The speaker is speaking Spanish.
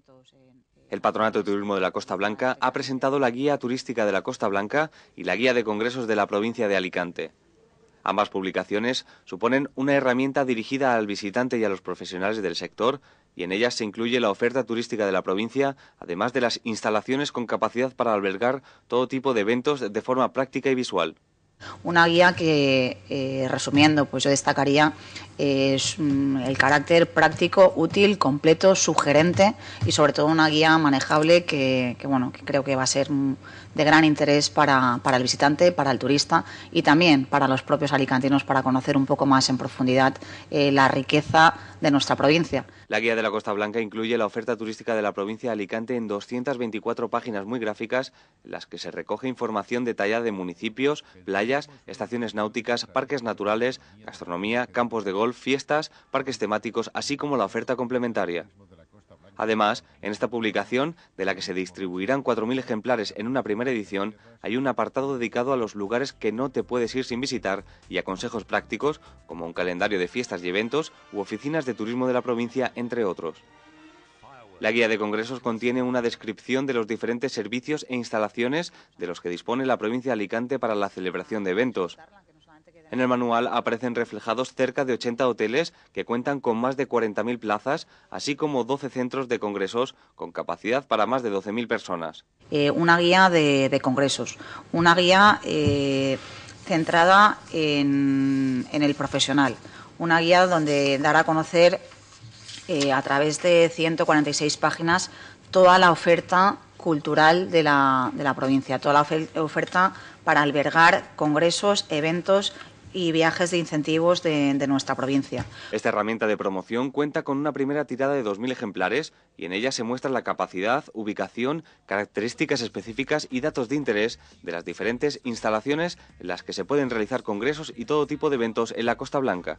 Eh, El Patronato de Turismo de la Costa Blanca ha presentado la Guía Turística de la Costa Blanca y la Guía de Congresos de la provincia de Alicante. Ambas publicaciones suponen una herramienta dirigida al visitante y a los profesionales del sector y en ellas se incluye la oferta turística de la provincia, además de las instalaciones con capacidad para albergar todo tipo de eventos de forma práctica y visual. Una guía que, eh, resumiendo, pues yo destacaría es mm, el carácter práctico, útil, completo, sugerente y sobre todo una guía manejable que, bueno, que creo que va a ser de gran interés para, el visitante, para el turista y también para los propios alicantinos para conocer un poco más en profundidad eh, la riqueza de nuestra provincia. La guía de la Costa Blanca incluye la oferta turística de la provincia de Alicante en 224 páginas muy gráficas, en las que se recoge información detallada de municipios, playas, estaciones náuticas, parques naturales, gastronomía, campos de golf, fiestas, parques temáticos, así como la oferta complementaria. Además, en esta publicación, de la que se distribuirán 4.000 ejemplares en una primera edición, hay un apartado dedicado a los lugares que no te puedes ir sin visitar y a consejos prácticos, como un calendario de fiestas y eventos u oficinas de turismo de la provincia, entre otros. La guía de congresos contiene una descripción de los diferentes servicios e instalaciones de los que dispone la provincia de Alicante para la celebración de eventos, en el manual aparecen reflejados cerca de 80 hoteles que cuentan con más de 40.000 plazas, así como 12 centros de congresos con capacidad para más de 12.000 personas. Eh, una guía de, congresos, una guía eh, centrada en, el profesional, una guía donde dar a conocer eh, a través de 146 páginas toda la oferta cultural de la, de la provincia, toda la oferta para albergar congresos, eventos y viajes de incentivos de, nuestra provincia. Esta herramienta de promoción cuenta con una primera tirada de 2.000 ejemplares y en ella se muestra la capacidad, ubicación, características específicas y datos de interés de las diferentes instalaciones en las que se pueden realizar congresos y todo tipo de eventos en la Costa Blanca.